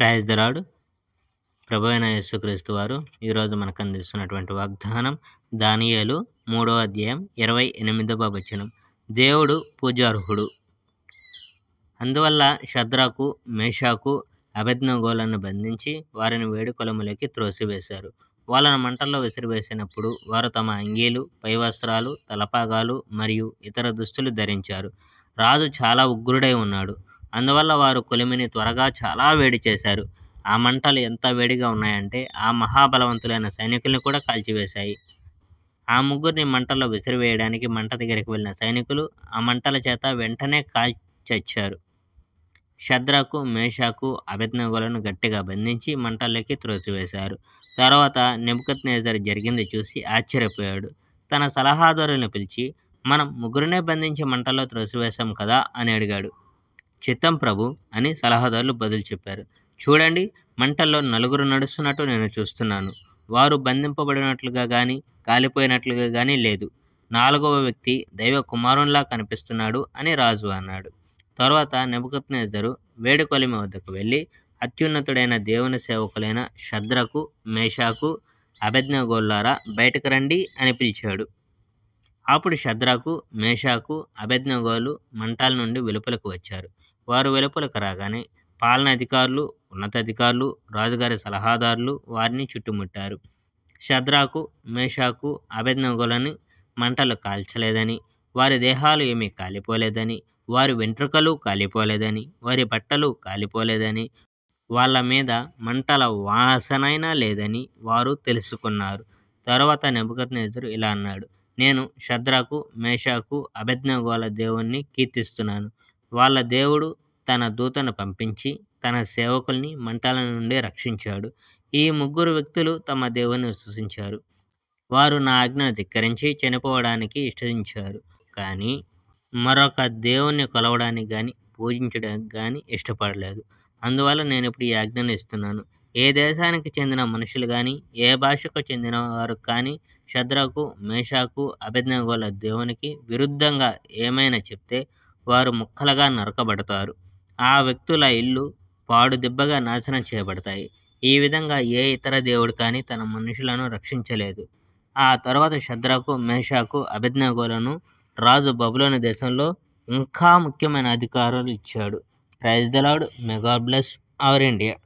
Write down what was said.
praise దరాడ్ ప్రభువైన యేసుక్రీస్తు వారు ఈరోజు మనకు అందిస్తున్నటువంటి వాగ్దానం దానియాలు మూడో అధ్యాయం ఇరవై ఎనిమిదవ వచనం దేవుడు పూజార్హుడు అందువల్ల శద్రాకు మేషాకు అభిజ్ఞగోలను బంధించి వారిని వేడుకొలములోకి త్రోసివేశారు వాళ్ళను మంటల్లో విసిరివేసినప్పుడు వారు తమ అంగీలు పైవస్త్రాలు తలపాగాలు మరియు ఇతర దుస్తులు ధరించారు రాజు చాలా ఉగ్రుడై ఉన్నాడు అందువల్ల వారు కొలిమిని త్వరగా చాలా వేడి చేశారు ఆ మంటలు ఎంత వేడిగా ఉన్నాయంటే ఆ మహాబలవంతులైన సైనికుల్ని కూడా కాల్చివేశాయి ఆ ముగ్గురిని మంటల్లో విసిరివేయడానికి మంట దగ్గరికి వెళ్ళిన సైనికులు ఆ మంటల చేత వెంటనే కాల్చచ్చారు శద్రకు మేషాకు అభిజ్ఞలను గట్టిగా బంధించి మంటల్లోకి త్రోసివేశారు తర్వాత నిబుకత్ నేజర్ జరిగింది చూసి ఆశ్చర్యపోయాడు తన సలహాదారుని పిలిచి మనం ముగ్గురినే బంధించి మంటల్లో త్రోసివేశాం కదా అని అడిగాడు చిత్తం ప్రభు అని సలహాదారులు బదులు చెప్పారు చూడండి మంటల్లో నలుగురు నడుస్తున్నట్టు నేను చూస్తున్నాను వారు బంధింపబడినట్లుగా కానీ కాలిపోయినట్లుగా కానీ లేదు నాలుగవ వ్యక్తి దైవ కుమారునిలా కనిపిస్తున్నాడు అని రాజు అన్నాడు తర్వాత నెబుకత్నేద్దరు వేడుకొలిమ వద్దకు వెళ్ళి అత్యున్నతుడైన దేవుని సేవకులైన శద్రకు మేషాకు అభిజ్ఞగోళ్ళారా బయటకు రండి అని పిలిచాడు అప్పుడు శద్రకు మేషాకు అభిజ్ఞగోలు మంటాల నుండి వెలుపలకు వచ్చారు వారు వెలుపలకు రాగానే పాలన అధికారులు ఉన్నతాధికారులు రాజుగారి సలహాదారులు వారిని చుట్టుముట్టారు శద్రాకు మేషాకు అభిజ్ఞలను మంటలు కాల్చలేదని వారి దేహాలు ఏమీ కాలిపోలేదని వారి వెంట్రుకలు కాలిపోలేదని వారి బట్టలు కాలిపోలేదని వాళ్ళ మీద మంటల వాసనైనా లేదని వారు తెలుసుకున్నారు తర్వాత నెబుకత్ ఇలా అన్నాడు నేను శద్రాకు మేషాకు అభిజ్ఞగోళ దేవుణ్ణి కీర్తిస్తున్నాను వాళ్ళ దేవుడు తన దూతను పంపించి తన సేవకుల్ని మంటల నుండి రక్షించాడు ఈ ముగ్గురు వ్యక్తులు తమ దేవుని విశ్వసించారు వారు నా ఆజ్ఞను ధిక్కరించి చనిపోవడానికి ఇష్టించారు కానీ మరొక దేవుణ్ణి కొలవడానికి కానీ పూజించడానికి కానీ ఇష్టపడలేదు అందువల్ల నేను ఇప్పుడు ఈ ఆజ్ఞను ఇస్తున్నాను ఏ దేశానికి చెందిన మనుషులు కానీ ఏ భాషకు చెందిన వారు కానీ శద్రకు మేషాకు అభిజ్ఞ దేవునికి విరుద్ధంగా ఏమైనా చెప్తే వారు ముక్కలుగా నరకబడతారు ఆ వ్యక్తుల ఇల్లు పాడు దెబ్బగా నాశనం చేయబడతాయి ఈ విధంగా ఏ ఇతర దేవుడు కానీ తన మనుషులను రక్షించలేదు ఆ తర్వాత శద్రకు మేషాకు అభిజ్ఞగోలను రాజు బబులోని దేశంలో ఇంకా ముఖ్యమైన అధికారాలు ఇచ్చాడు praise the lord may god bless our India